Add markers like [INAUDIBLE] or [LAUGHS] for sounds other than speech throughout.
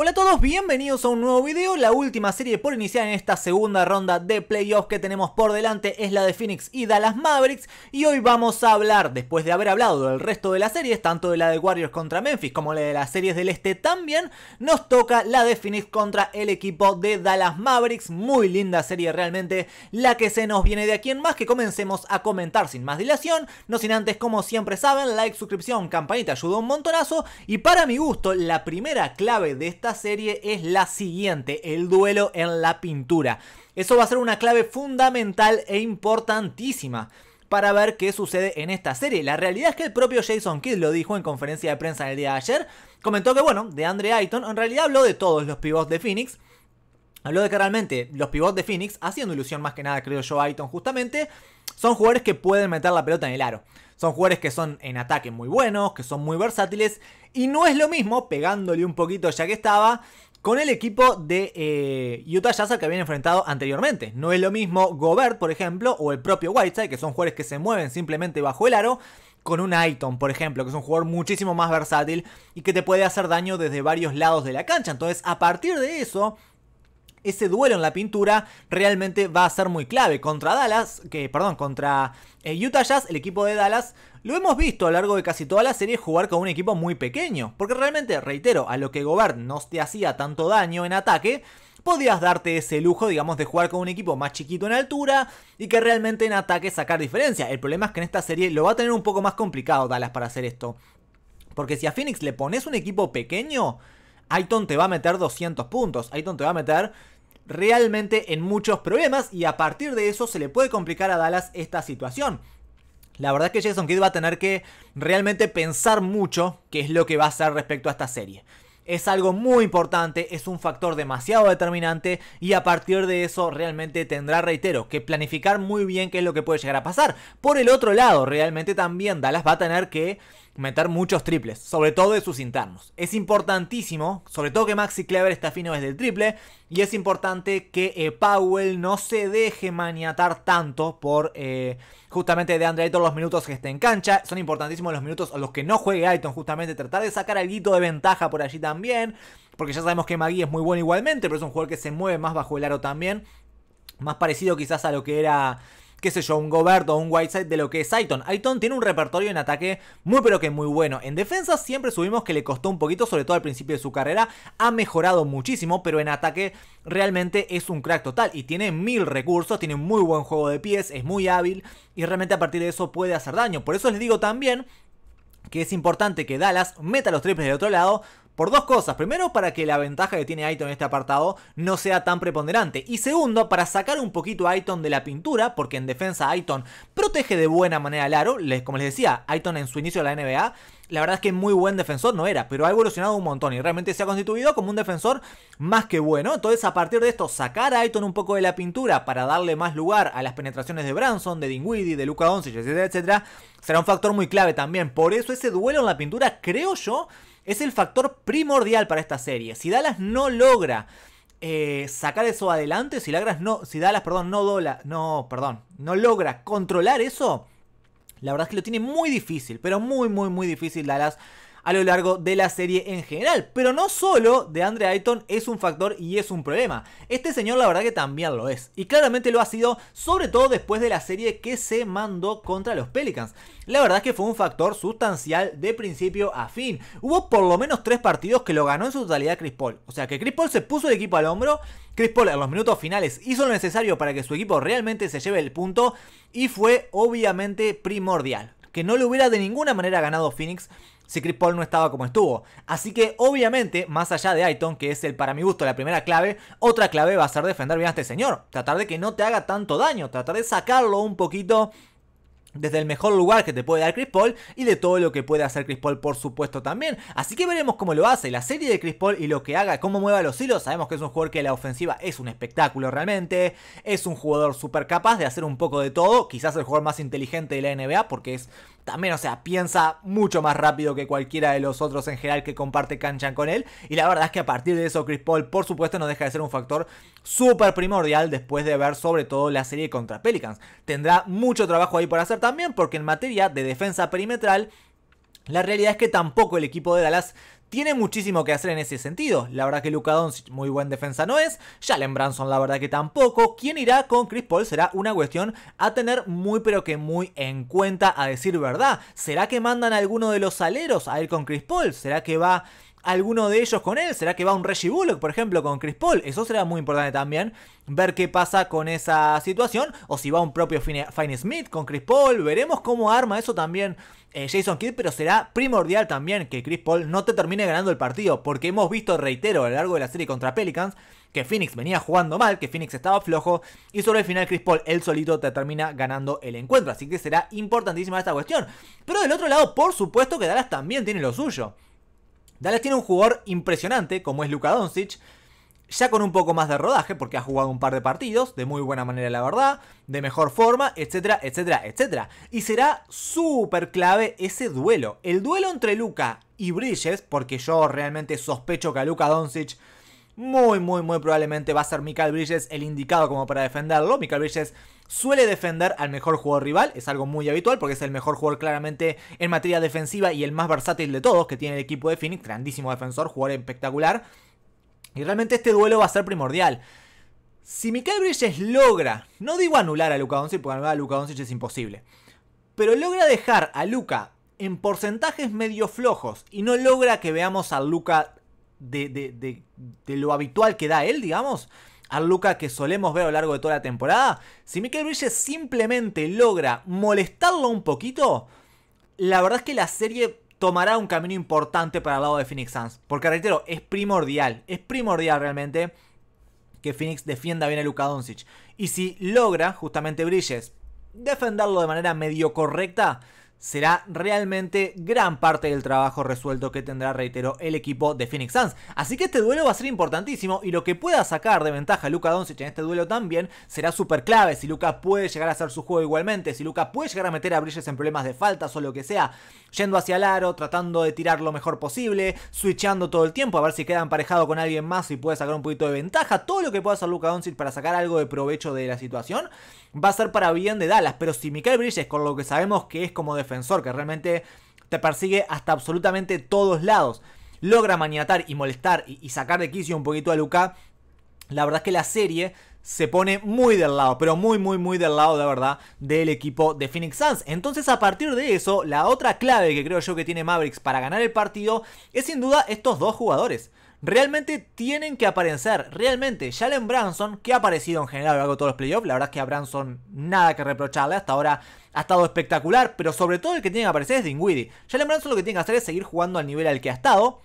Hola a todos, bienvenidos a un nuevo video. La última serie por iniciar en esta segunda ronda de playoffs que tenemos por delante es la de Phoenix y Dallas Mavericks. Y hoy vamos a hablar, después de haber hablado del resto de las series, tanto de la de Warriors contra Memphis como la de las series del Este también, nos toca la de Phoenix contra el equipo de Dallas Mavericks. Muy linda serie realmente la que se nos viene de aquí en más, que comencemos a comentar sin más dilación. No sin antes, como siempre saben, like, suscripción, campanita ayuda un montonazo. Y para mi gusto, la primera clave de esta serie es la siguiente, el duelo en la pintura. Eso va a ser una clave fundamental e importantísima para ver qué sucede en esta serie. La realidad es que el propio Jason Kidd lo dijo en conferencia de prensa el día de ayer. Comentó que, bueno, de Andre Ayton en realidad habló de todos los pivots de Phoenix. Habló de que realmente los pivots de Phoenix, haciendo ilusión más que nada, creo yo, Ayton justamente, son jugadores que pueden meter la pelota en el aro. Son jugadores que son en ataque muy buenos, que son muy versátiles. Y no es lo mismo, pegándole un poquito ya que estaba, con el equipo de eh, Utah Jazz que habían enfrentado anteriormente. No es lo mismo Gobert, por ejemplo, o el propio Whiteside, que son jugadores que se mueven simplemente bajo el aro, con un Aiton, por ejemplo, que es un jugador muchísimo más versátil y que te puede hacer daño desde varios lados de la cancha. Entonces, a partir de eso, ese duelo en la pintura realmente va a ser muy clave. Contra Dallas, que, perdón, contra eh, Utah Jazz, el equipo de Dallas, lo hemos visto a lo largo de casi toda la serie jugar con un equipo muy pequeño. Porque realmente, reitero, a lo que Gobert no te hacía tanto daño en ataque, podías darte ese lujo, digamos, de jugar con un equipo más chiquito en altura y que realmente en ataque sacar diferencia. El problema es que en esta serie lo va a tener un poco más complicado Dallas para hacer esto. Porque si a Phoenix le pones un equipo pequeño, Aiton te va a meter 200 puntos. Aiton te va a meter realmente en muchos problemas y a partir de eso se le puede complicar a Dallas esta situación. La verdad es que Jason Kidd va a tener que realmente pensar mucho qué es lo que va a hacer respecto a esta serie. Es algo muy importante, es un factor demasiado determinante y a partir de eso realmente tendrá, reitero, que planificar muy bien qué es lo que puede llegar a pasar. Por el otro lado, realmente también Dallas va a tener que meter muchos triples, sobre todo de sus internos. Es importantísimo, sobre todo que Maxi Clever está fino desde el triple, y es importante que eh, Powell no se deje maniatar tanto por eh, justamente de Andre Ayton los minutos que esté en cancha. Son importantísimos los minutos a los que no juegue Ayton, justamente tratar de sacar algo de ventaja por allí también, porque ya sabemos que Magui es muy bueno igualmente, pero es un jugador que se mueve más bajo el aro también, más parecido quizás a lo que era qué sé yo, un Gobert o un Whiteside de lo que es Aiton. Aiton tiene un repertorio en ataque muy pero que muy bueno. En defensa siempre subimos que le costó un poquito, sobre todo al principio de su carrera. Ha mejorado muchísimo, pero en ataque realmente es un crack total y tiene mil recursos, tiene muy buen juego de pies, es muy hábil y realmente a partir de eso puede hacer daño. Por eso les digo también que es importante que Dallas meta los triples del otro lado por dos cosas. Primero, para que la ventaja que tiene Aiton en este apartado no sea tan preponderante. Y segundo, para sacar un poquito a Aiton de la pintura, porque en defensa Aiton protege de buena manera al aro. Como les decía, Aiton en su inicio de la NBA la verdad es que muy buen defensor no era, pero ha evolucionado un montón y realmente se ha constituido como un defensor más que bueno. Entonces, a partir de esto, sacar a Aiton un poco de la pintura para darle más lugar a las penetraciones de Branson, de Dingwiddie, de Luca Doncic, etcétera, etcétera, será un factor muy clave también. Por eso ese duelo en la pintura, creo yo, es el factor primordial para esta serie. Si Dallas no logra eh, sacar eso adelante, si, Dallas no, si Dallas perdón, no, dola, no, perdón, no logra controlar eso, la verdad es que lo tiene muy difícil, pero muy, muy, muy difícil Dallas a lo largo de la serie en general. Pero no solo de Andre Ayton es un factor y es un problema. Este señor la verdad que también lo es. Y claramente lo ha sido sobre todo después de la serie que se mandó contra los Pelicans. La verdad es que fue un factor sustancial de principio a fin. Hubo por lo menos tres partidos que lo ganó en su totalidad Chris Paul. O sea que Chris Paul se puso el equipo al hombro. Chris Paul en los minutos finales hizo lo necesario para que su equipo realmente se lleve el punto y fue obviamente primordial que no le hubiera de ninguna manera ganado Phoenix si Chris Paul no estaba como estuvo. Así que obviamente, más allá de Aiton, que es el para mi gusto la primera clave, otra clave va a ser defender bien a este señor. Tratar de que no te haga tanto daño, tratar de sacarlo un poquito desde el mejor lugar que te puede dar Chris Paul y de todo lo que puede hacer Chris Paul por supuesto también. Así que veremos cómo lo hace, la serie de Chris Paul y lo que haga, cómo mueva los hilos. Sabemos que es un jugador que la ofensiva es un espectáculo realmente, es un jugador súper capaz de hacer un poco de todo, quizás el jugador más inteligente de la NBA porque es también, o sea, piensa mucho más rápido que cualquiera de los otros en general que comparte cancha con él. Y la verdad es que a partir de eso, Chris Paul, por supuesto, no deja de ser un factor súper primordial después de ver sobre todo la serie contra Pelicans. Tendrá mucho trabajo ahí por hacer también, porque en materia de defensa perimetral, la realidad es que tampoco el equipo de Dallas tiene muchísimo que hacer en ese sentido. La verdad que Luka Doncic muy buen defensa no es, Jalen Branson la verdad que tampoco. Quién irá con Chris Paul será una cuestión a tener muy pero que muy en cuenta a decir verdad. ¿Será que mandan a alguno de los aleros a ir con Chris Paul? ¿Será que va alguno de ellos con él? ¿Será que va un Reggie Bullock, por ejemplo, con Chris Paul? Eso será muy importante también. Ver qué pasa con esa situación. O si va un propio Fine Smith con Chris Paul. Veremos cómo arma eso también eh, Jason Kidd. Pero será primordial también que Chris Paul no te termine ganando el partido. Porque hemos visto, reitero, a lo largo de la serie contra Pelicans. Que Phoenix venía jugando mal, que Phoenix estaba flojo. Y sobre el final Chris Paul, él solito te termina ganando el encuentro. Así que será importantísima esta cuestión. Pero del otro lado, por supuesto que Dallas también tiene lo suyo. Dallas tiene un jugador impresionante como es Luka Doncic, ya con un poco más de rodaje porque ha jugado un par de partidos, de muy buena manera la verdad, de mejor forma, etcétera, etcétera, etcétera. Y será súper clave ese duelo. El duelo entre Luka y Bridges, porque yo realmente sospecho que a Luka Doncic muy, muy, muy probablemente va a ser Michael Bridges el indicado como para defenderlo. Mikael Bridges suele defender al mejor jugador rival, es algo muy habitual porque es el mejor jugador claramente en materia defensiva y el más versátil de todos que tiene el equipo de Phoenix, grandísimo defensor, jugador espectacular. Y realmente este duelo va a ser primordial. Si Mikael Bridges logra, no digo anular a Luka Doncic porque anular a Luka Doncic es imposible, pero logra dejar a Luka en porcentajes medio flojos y no logra que veamos a Luca de, lo habitual que da él, digamos, a Luca que solemos ver a lo largo de toda la temporada, si Michael Bridges simplemente logra molestarlo un poquito, la verdad es que la serie tomará un camino importante para el lado de Phoenix Suns. Porque reitero, es primordial, es primordial realmente que Phoenix defienda bien a Luca Doncic. Y si logra justamente Bridges defenderlo de manera medio correcta, será realmente gran parte del trabajo resuelto que tendrá, reitero, el equipo de Phoenix Suns. Así que este duelo va a ser importantísimo y lo que pueda sacar de ventaja Luka Doncic en este duelo también será súper clave. Si Luka puede llegar a hacer su juego igualmente, si Luka puede llegar a meter a Bridges en problemas de faltas o lo que sea, yendo hacia el aro, tratando de tirar lo mejor posible, switchando todo el tiempo, a ver si queda emparejado con alguien más y puede sacar un poquito de ventaja, todo lo que pueda hacer Luka Doncic para sacar algo de provecho de la situación va a ser para bien de Dallas. Pero si Michael Bridges, con lo que sabemos que es como defensor, que realmente te persigue hasta absolutamente todos lados, logra maniatar y molestar y, sacar de quicio un poquito a Luca, la verdad es que la serie se pone muy del lado, pero muy, muy, muy del lado de verdad del equipo de Phoenix Suns. Entonces, a partir de eso, la otra clave que creo yo que tiene Mavericks para ganar el partido es sin duda estos dos jugadores realmente tienen que aparecer. Realmente, Jalen Branson, que ha aparecido en general a lo de todos los playoffs, la verdad es que a Branson nada que reprocharle, hasta ahora ha estado espectacular, pero sobre todo el que tiene que aparecer es Dingwiddie, Jalen Branson lo que tiene que hacer es seguir jugando al nivel al que ha estado.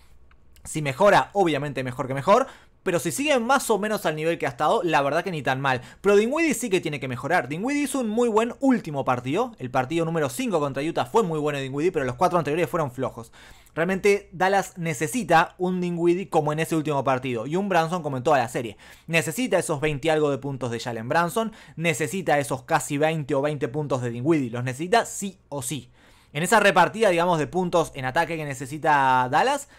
Si mejora, obviamente mejor que mejor, pero si siguen más o menos al nivel que ha estado, la verdad que ni tan mal. Pero Dinwiddie sí que tiene que mejorar. Dinwiddie hizo un muy buen último partido. El partido número 5 contra Utah fue muy bueno de Dinwiddie, pero los cuatro anteriores fueron flojos. Realmente Dallas necesita un Dinwiddie como en ese último partido y un Branson como en toda la serie. Necesita esos 20 algo de puntos de Jalen Branson, necesita esos casi 20 o 20 puntos de Dinwiddie, los necesita sí o sí. En esa repartida, digamos, de puntos en ataque que necesita Dallas,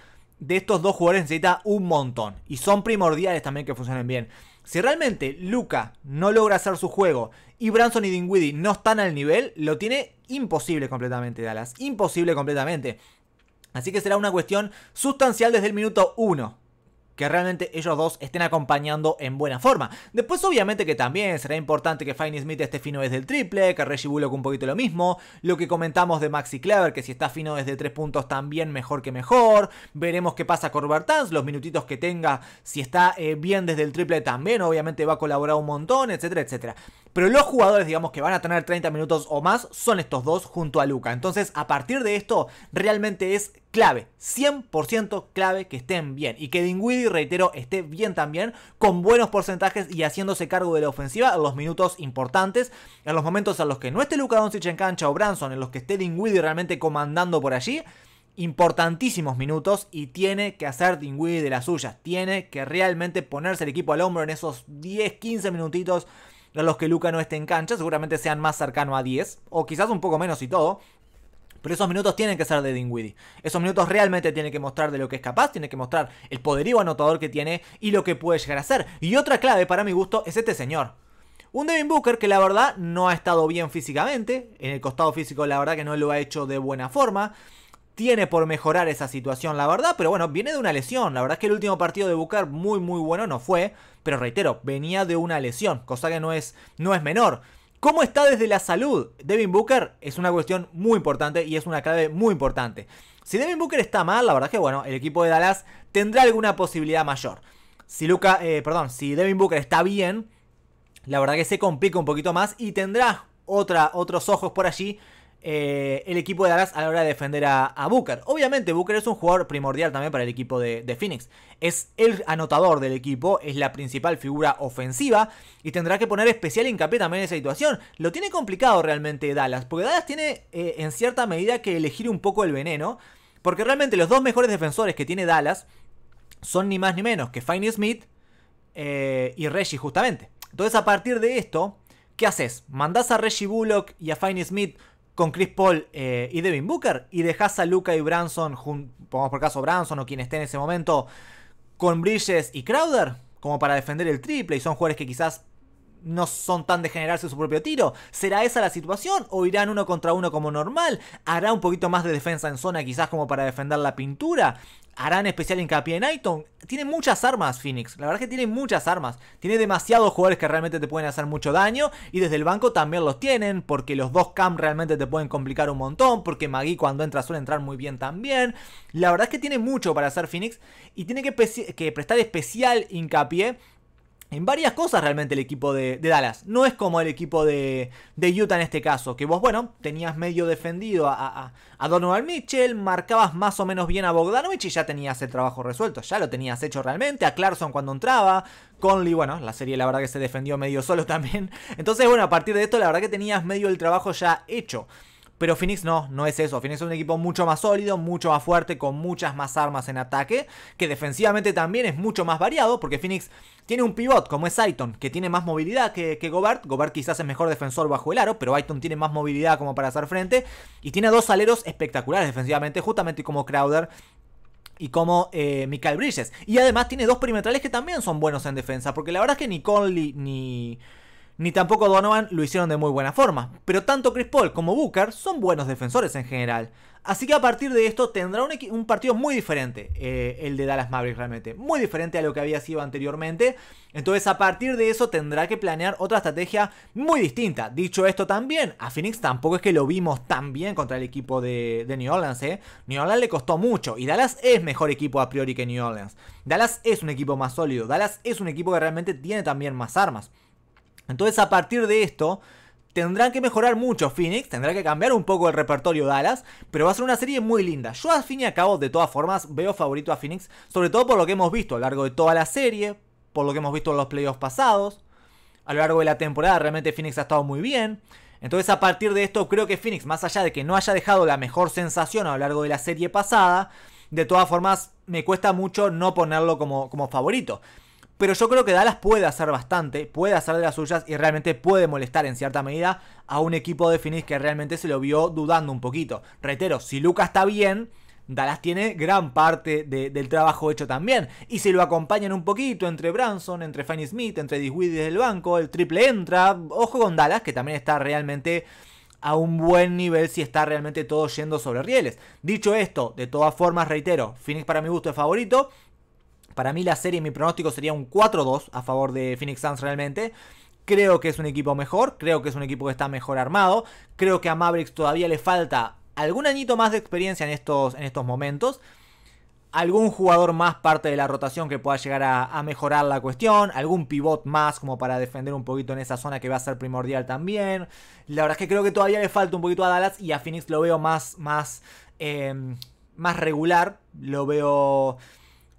de estos dos jugadores necesita un montón. Y son primordiales también que funcionen bien. Si realmente Luca no logra hacer su juego y Branson y Dinwiddie no están al nivel, lo tiene imposible completamente Dallas. Imposible completamente. Así que será una cuestión sustancial desde el minuto 1 que realmente ellos dos estén acompañando en buena forma. Después obviamente que también será importante que Fine Smith esté fino desde el triple, que Reggie Bullock un poquito lo mismo, lo que comentamos de Maxi Clever, que si está fino desde tres puntos también mejor que mejor, veremos qué pasa con Tanz. los minutitos que tenga, si está eh, bien desde el triple también, obviamente va a colaborar un montón, etcétera, etcétera. Pero los jugadores, digamos, que van a tener 30 minutos o más son estos dos junto a Luca. Entonces, a partir de esto, realmente es clave, 100% clave que estén bien. Y que Dinwiddie, reitero, esté bien también, con buenos porcentajes y haciéndose cargo de la ofensiva en los minutos importantes, en los momentos en los que no esté Luka Doncic en cancha o Branson, en los que esté Dinwiddie realmente comandando por allí. Importantísimos minutos y tiene que hacer Dinwiddie de las suyas. Tiene que realmente ponerse el equipo al hombro en esos 10, 15 minutitos en los que Luca no esté en cancha. Seguramente sean más cercano a 10 o quizás un poco menos y todo pero esos minutos tienen que ser de Dinwiddie. Esos minutos realmente tiene que mostrar de lo que es capaz, tiene que mostrar el poderío anotador que tiene y lo que puede llegar a hacer. Y otra clave para mi gusto es este señor. Un Devin Booker que la verdad no ha estado bien físicamente, en el costado físico la verdad que no lo ha hecho de buena forma. Tiene por mejorar esa situación, la verdad, pero bueno, viene de una lesión. La verdad es que el último partido de Booker muy muy bueno no fue, pero reitero, venía de una lesión, cosa que no es, no es menor. ¿Cómo está desde la salud? Devin Booker es una cuestión muy importante y es una clave muy importante. Si Devin Booker está mal, la verdad que bueno, el equipo de Dallas tendrá alguna posibilidad mayor. Si Luca, eh, perdón, si Devin Booker está bien, la verdad que se complica un poquito más y tendrá otra, otros ojos por allí eh, el equipo de Dallas a la hora de defender a, Booker. Obviamente, Booker es un jugador primordial también para el equipo de, Phoenix. Es el anotador del equipo, es la principal figura ofensiva y tendrá que poner especial hincapié también en esa situación. Lo tiene complicado realmente Dallas, porque Dallas tiene eh, en cierta medida que elegir un poco el veneno, porque realmente los dos mejores defensores que tiene Dallas son ni más ni menos que Fine Smith eh, y Reggie, justamente. Entonces, a partir de esto. ¿Qué haces? ¿Mandás a Reggie Bullock y a Fine Smith con Chris Paul eh, y Devin Booker y dejas a Luca y Branson, pongamos por caso Branson o quien esté en ese momento, con Bridges y Crowder, como para defender el triple y son jugadores que quizás no son tan de generarse su propio tiro. ¿Será esa la situación? ¿O irán uno contra uno como normal? ¿Hará un poquito más de defensa en zona quizás como para defender la pintura? ¿Harán especial hincapié en Aiton? Tiene muchas armas Phoenix, la verdad es que tiene muchas armas. Tiene demasiados jugadores que realmente te pueden hacer mucho daño y desde el banco también los tienen porque los dos cam realmente te pueden complicar un montón porque Magui cuando entra suele entrar muy bien también. La verdad es que tiene mucho para hacer Phoenix y tiene que, que prestar especial hincapié en varias cosas realmente el equipo de, Dallas. No es como el equipo de, Utah en este caso, que vos, bueno, tenías medio defendido a, a, a, Donovan Mitchell, marcabas más o menos bien a Bogdanovich y ya tenías el trabajo resuelto, ya lo tenías hecho realmente, a Clarkson cuando entraba, Conley, bueno, la serie la verdad que se defendió medio solo [LAUGHS] también. Entonces, bueno, a partir de esto la verdad que tenías medio el trabajo ya hecho. Pero Phoenix no, no es eso. Phoenix es un equipo mucho más sólido, mucho más fuerte, con muchas más armas en ataque, que defensivamente también es mucho más variado, porque Phoenix tiene un pivot como es Aiton, que tiene más movilidad que, que Gobert. Gobert quizás es mejor defensor bajo el aro, pero Aiton tiene más movilidad como para hacer frente. Y tiene dos aleros espectaculares defensivamente, justamente como Crowder y como eh, Michael Bridges. Y además tiene dos perimetrales que también son buenos en defensa, porque la verdad es que ni Conley ni ni tampoco Donovan lo hicieron de muy buena forma, pero tanto Chris Paul como Booker son buenos defensores en general. Así que a partir de esto tendrá un, partido muy diferente, eh, el de Dallas Mavericks realmente, muy diferente a lo que había sido anteriormente. Entonces a partir de eso tendrá que planear otra estrategia muy distinta. Dicho esto también, a Phoenix tampoco es que lo vimos tan bien contra el equipo de, New Orleans. Eh. New Orleans le costó mucho y Dallas es mejor equipo a priori que New Orleans. Dallas es un equipo más sólido, Dallas es un equipo que realmente tiene también más armas. Entonces a partir de esto, tendrán que mejorar mucho Phoenix, tendrá que cambiar un poco el repertorio Dallas, pero va a ser una serie muy linda. Yo al fin y al cabo, de todas formas, veo favorito a Phoenix, sobre todo por lo que hemos visto a lo largo de toda la serie, por lo que hemos visto en los playoffs pasados. A lo largo de la temporada realmente Phoenix ha estado muy bien. Entonces a partir de esto creo que Phoenix, más allá de que no haya dejado la mejor sensación a lo largo de la serie pasada, de todas formas me cuesta mucho no ponerlo como, como favorito. Pero yo creo que Dallas puede hacer bastante, puede hacer de las suyas y realmente puede molestar en cierta medida a un equipo de Phoenix que realmente se lo vio dudando un poquito. Reitero, si Lucas está bien, Dallas tiene gran parte del trabajo hecho también. Y si lo acompañan un poquito entre Branson, entre Fanny Smith, entre desde del banco, el triple entra. Ojo con Dallas, que también está realmente a un buen nivel si está realmente todo yendo sobre rieles. Dicho esto, de todas formas, reitero, Phoenix para mi gusto es favorito. Para mí la serie, mi pronóstico sería un 4-2 a favor de Phoenix Suns realmente. Creo que es un equipo mejor, creo que es un equipo que está mejor armado, creo que a Mavericks todavía le falta algún añito más de experiencia en estos, en estos momentos algún jugador más parte de la rotación que pueda llegar a, mejorar la cuestión, algún pivot más como para defender un poquito en esa zona que va a ser primordial también. La verdad es que creo que todavía le falta un poquito a Dallas y a Phoenix lo veo más, más, eh, más regular, lo veo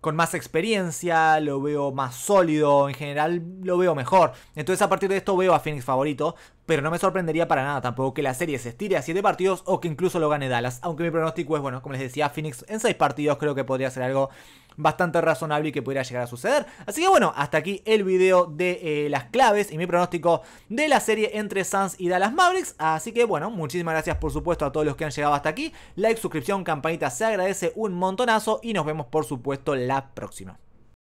con más experiencia, lo veo más sólido, en general lo veo mejor. Entonces a partir de esto veo a Phoenix favorito, pero no me sorprendería para nada tampoco que la serie se estire a 7 partidos o que incluso lo gane Dallas, aunque mi pronóstico es, bueno, como les decía, Phoenix en 6 partidos creo que podría ser algo bastante razonable y que pudiera llegar a suceder. Así que bueno, hasta aquí el video de eh, las claves y mi pronóstico de la serie entre Suns y Dallas Mavericks. Así que bueno, muchísimas gracias por supuesto a todos los que han llegado hasta aquí. Like, suscripción, campanita, se agradece un montonazo y nos vemos por supuesto la próxima.